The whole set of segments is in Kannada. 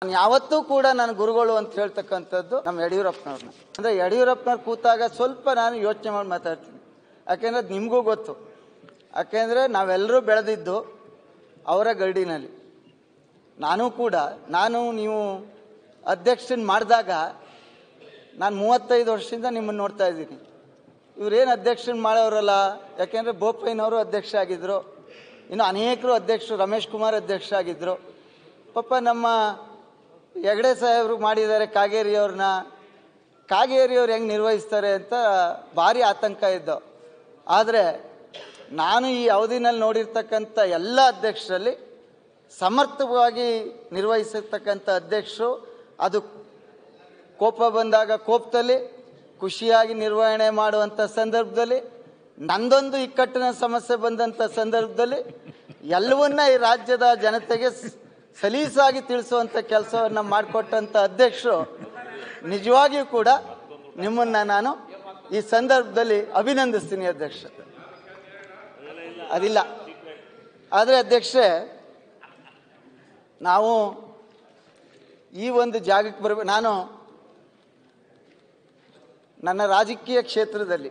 ನಾನು ಯಾವತ್ತೂ ಕೂಡ ನನ್ನ ಗುರುಗಳು ಅಂತ ಹೇಳ್ತಕ್ಕಂಥದ್ದು ನಮ್ಮ ಯಡಿಯೂರಪ್ಪನವ್ರನ್ನ ಅಂದರೆ ಯಡಿಯೂರಪ್ಪನವ್ರು ಕೂತಾಗ ಸ್ವಲ್ಪ ನಾನು ಯೋಚನೆ ಮಾಡಿ ಮಾತಾಡ್ತೀನಿ ಯಾಕೆಂದ್ರೆ ಅದು ನಿಮಗೂ ಗೊತ್ತು ಯಾಕೆಂದರೆ ನಾವೆಲ್ಲರೂ ಬೆಳೆದಿದ್ದು ಅವರ ಗರ್ಡಿನಲ್ಲಿ ನಾನು ಕೂಡ ನಾನು ನೀವು ಅಧ್ಯಕ್ಷನ ಮಾಡಿದಾಗ ನಾನು ಮೂವತ್ತೈದು ವರ್ಷದಿಂದ ನಿಮ್ಮನ್ನು ನೋಡ್ತಾ ಇದ್ದೀನಿ ಇವರೇನು ಅಧ್ಯಕ್ಷನ ಮಾಡೋರಲ್ಲ ಯಾಕೆಂದರೆ ಬೋಪಯ್ಯನವರು ಅಧ್ಯಕ್ಷ ಆಗಿದ್ದರು ಇನ್ನು ಅನೇಕರು ಅಧ್ಯಕ್ಷರು ರಮೇಶ್ ಕುಮಾರ್ ಅಧ್ಯಕ್ಷ ಆಗಿದ್ದರು ಪಾಪ ನಮ್ಮ ಹೆಗಡೆ ಸಾಹೇಬರು ಮಾಡಿದ್ದಾರೆ ಕಾಗೇರಿಯವ್ರನ್ನ ಕಾಗೇರಿಯವ್ರು ಹೆಂಗೆ ನಿರ್ವಹಿಸ್ತಾರೆ ಅಂತ ಭಾರಿ ಆತಂಕ ಇದ್ದವು ಆದರೆ ನಾನು ಈ ಅವಧಿನಲ್ಲಿ ನೋಡಿರ್ತಕ್ಕಂಥ ಎಲ್ಲ ಅಧ್ಯಕ್ಷರಲ್ಲಿ ಸಮರ್ಥವಾಗಿ ನಿರ್ವಹಿಸಿರ್ತಕ್ಕಂಥ ಅಧ್ಯಕ್ಷರು ಅದು ಕೋಪ ಬಂದಾಗ ಕೋಪದಲ್ಲಿ ಖುಷಿಯಾಗಿ ನಿರ್ವಹಣೆ ಮಾಡುವಂಥ ಸಂದರ್ಭದಲ್ಲಿ ನಂದೊಂದು ಇಕ್ಕಟ್ಟಿನ ಸಮಸ್ಯೆ ಬಂದಂಥ ಸಂದರ್ಭದಲ್ಲಿ ಎಲ್ಲವನ್ನ ಈ ರಾಜ್ಯದ ಜನತೆಗೆ ಸಲೀಸಾಗಿ ತಿಳಿಸುವಂಥ ಕೆಲಸವನ್ನು ಮಾಡಿಕೊಟ್ಟಂಥ ಅಧ್ಯಕ್ಷರು ನಿಜವಾಗಿಯೂ ಕೂಡ ನಿಮ್ಮನ್ನು ನಾನು ಈ ಸಂದರ್ಭದಲ್ಲಿ ಅಭಿನಂದಿಸ್ತೀನಿ ಅಧ್ಯಕ್ಷ ಅದಿಲ್ಲ ಆದರೆ ಅಧ್ಯಕ್ಷೆ ನಾವು ಈ ಒಂದು ಜಾಗಕ್ಕೆ ಬರುವ ನಾನು ನನ್ನ ರಾಜಕೀಯ ಕ್ಷೇತ್ರದಲ್ಲಿ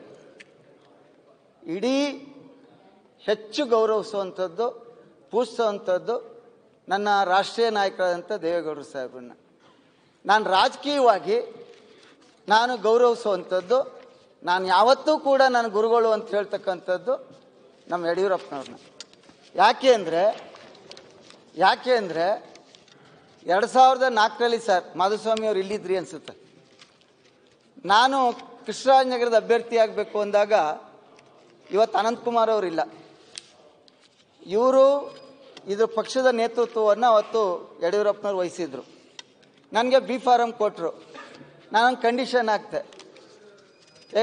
ಇಡೀ ಹೆಚ್ಚು ಗೌರವಿಸುವಂಥದ್ದು ಪೂಜಿಸುವಂಥದ್ದು ನನ್ನ ರಾಷ್ಟ್ರೀಯ ನಾಯಕರಾದಂಥ ದೇವೇಗೌಡರು ಸಾಹೇಬ್ರನ್ನ ನಾನು ರಾಜಕೀಯವಾಗಿ ನಾನು ಗೌರವಿಸುವಂಥದ್ದು ನಾನು ಯಾವತ್ತೂ ಕೂಡ ನನ್ನ ಗುರುಗಳು ಅಂತ ಹೇಳ್ತಕ್ಕಂಥದ್ದು ನಮ್ಮ ಯಡಿಯೂರಪ್ಪನವ್ರನ್ನ ಯಾಕೆ ಅಂದರೆ ಯಾಕೆ ಅಂದರೆ ಎರಡು ಸಾವಿರದ ನಾಲ್ಕರಲ್ಲಿ ಸರ್ ಮಾಧುಸ್ವಾಮಿ ಅವ್ರು ಇಲ್ಲಿದ್ರಿ ಅನಿಸುತ್ತೆ ನಾನು ಕೃಷ್ಣರಾಜನಗರದ ಅಭ್ಯರ್ಥಿ ಆಗಬೇಕು ಅಂದಾಗ ಇವತ್ತು ಅನಂತಕುಮಾರ್ ಅವರಿಲ್ಲ ಇವರು ಇದು ಪಕ್ಷದ ನೇತೃತ್ವವನ್ನು ಅವತ್ತು ಯಡಿಯೂರಪ್ಪನವ್ರು ವಹಿಸಿದ್ರು ನನಗೆ ಬಿ ಫಾರಮ್ ಕೊಟ್ಟರು ನಾನು ಕಂಡೀಷನ್ ಆಗ್ತೆ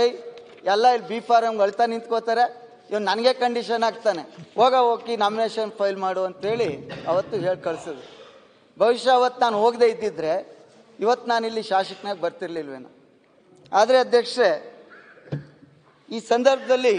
ಏಯ್ ಎಲ್ಲ ಇಲ್ಲಿ ಬಿ ಫಾರಂ ಅಳ್ತಾ ನಿಂತ್ಕೋತಾರೆ ಇವ್ನು ನನಗೆ ಕಂಡೀಷನ್ ಆಗ್ತಾನೆ ಹೋಗ ಹೋಗಿ ನಾಮಿನೇಷನ್ ಫೈಲ್ ಮಾಡು ಅಂತೇಳಿ ಅವತ್ತು ಹೇಳಿ ಕಳಿಸಿದ್ರು ಭವಿಷ್ಯ ಅವತ್ತು ನಾನು ಹೋಗದೆ ಇದ್ದಿದ್ರೆ ಇವತ್ತು ನಾನು ಇಲ್ಲಿ ಶಾಸಕನಾಗಿ ಬರ್ತಿರ್ಲಿಲ್ವೇನು ಆದರೆ ಅಧ್ಯಕ್ಷರೇ ಈ ಸಂದರ್ಭದಲ್ಲಿ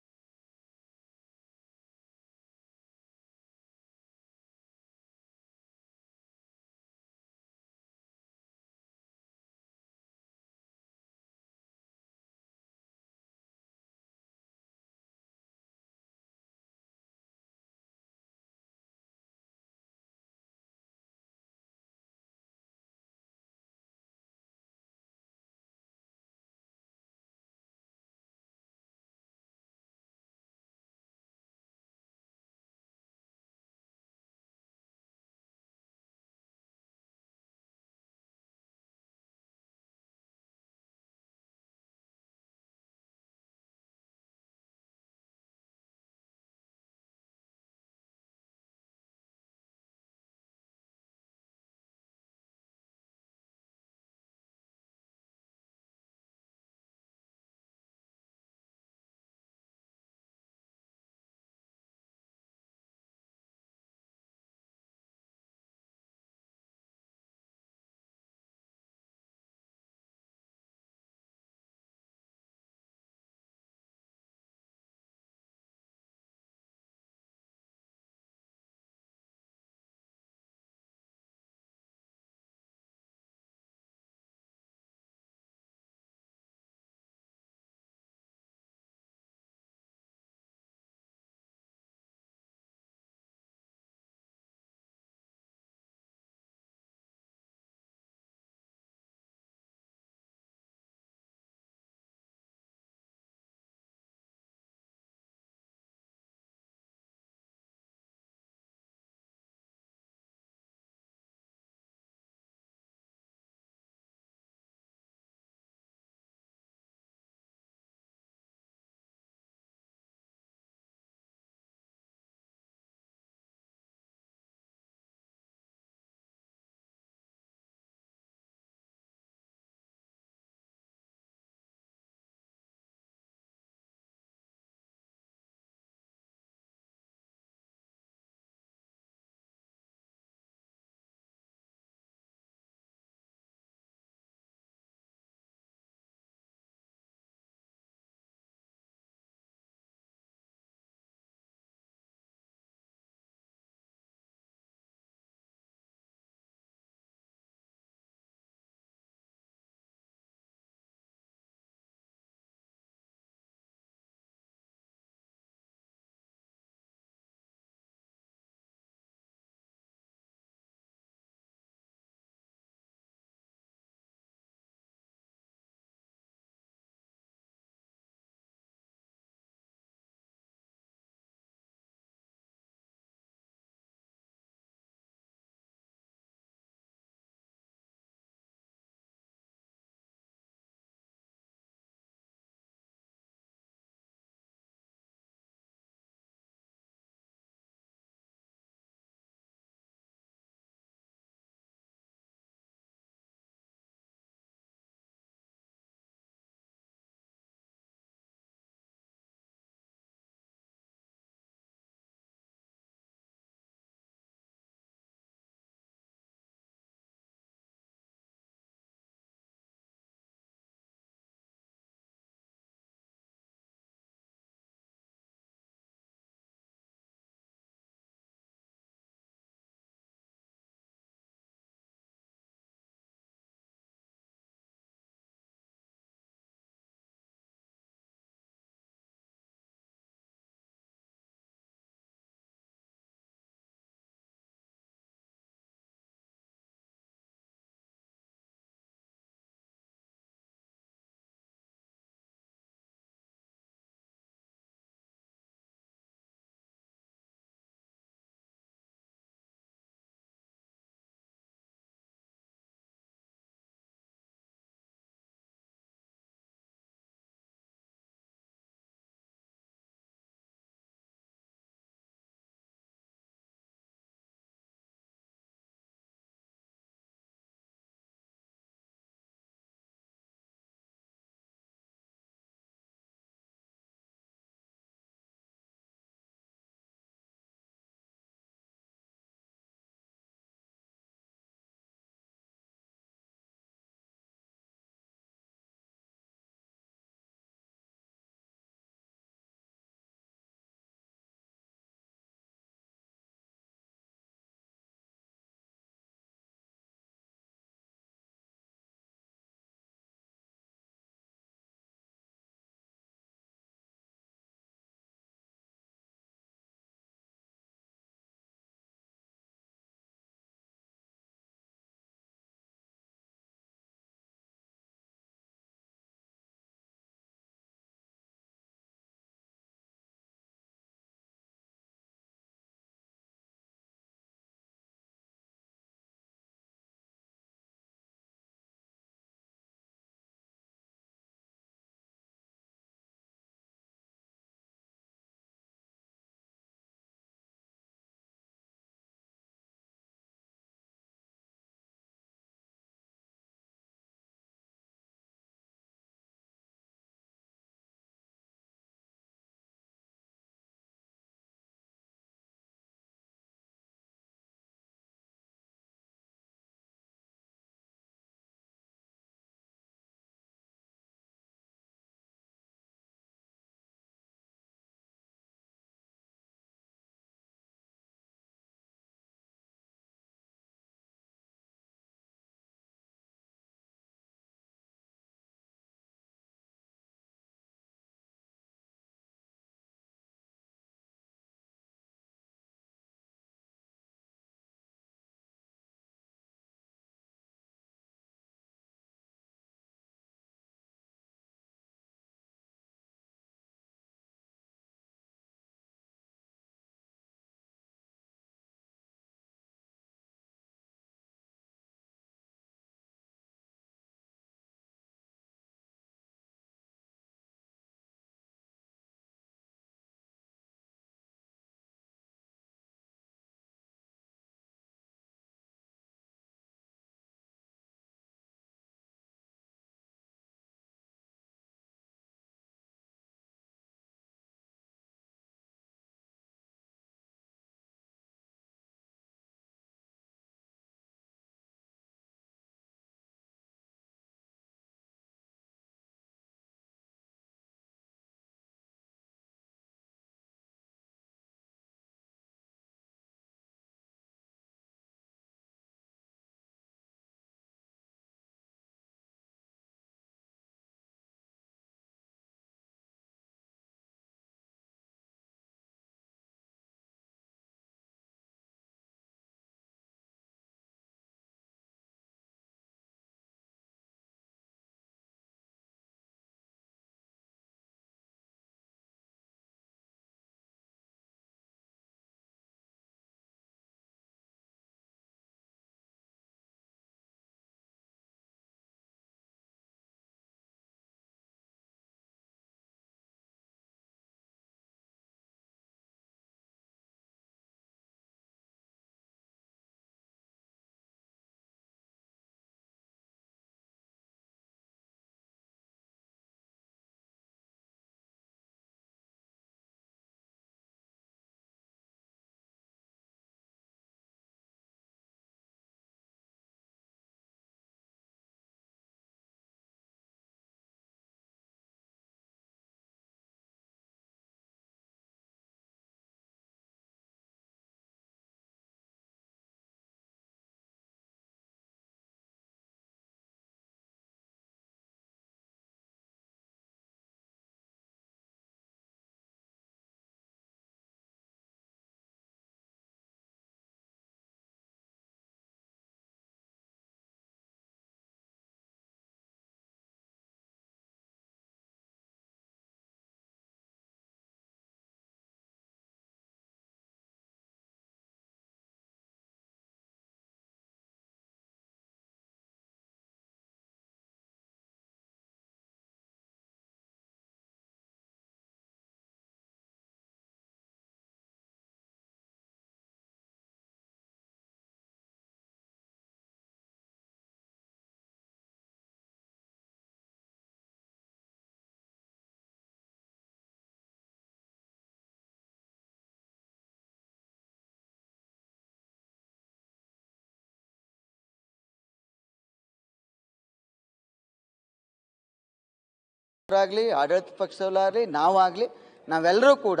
ಆಗಲಿ ಆಡಳಿತ ಪಕ್ಷದವರಾಗಲಿ ನಾವಾಗಲಿ ನಾವೆಲ್ಲರೂ ಕೂಡ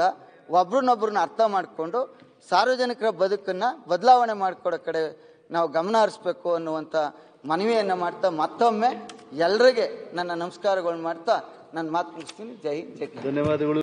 ಒಬ್ರನ್ನೊಬ್ರನ್ನ ಅರ್ಥ ಮಾಡಿಕೊಂಡು ಸಾರ್ವಜನಿಕರ ಬದುಕನ್ನು ಬದಲಾವಣೆ ಮಾಡಿಕೊಡೋ ಕಡೆ ನಾವು ಗಮನ ಹರಿಸ್ಬೇಕು ಅನ್ನುವಂಥ ಮನವಿಯನ್ನು ಮಾಡ್ತಾ ಮತ್ತೊಮ್ಮೆ ಎಲ್ರಿಗೆ ನನ್ನ ನಮಸ್ಕಾರಗಳನ್ನ ಮಾಡ್ತಾ ನನ್ನ ಮಾತು ಮುಗಿಸ್ತೀನಿ ಜೈ ಜೈ ಧನ್ಯವಾದಗಳು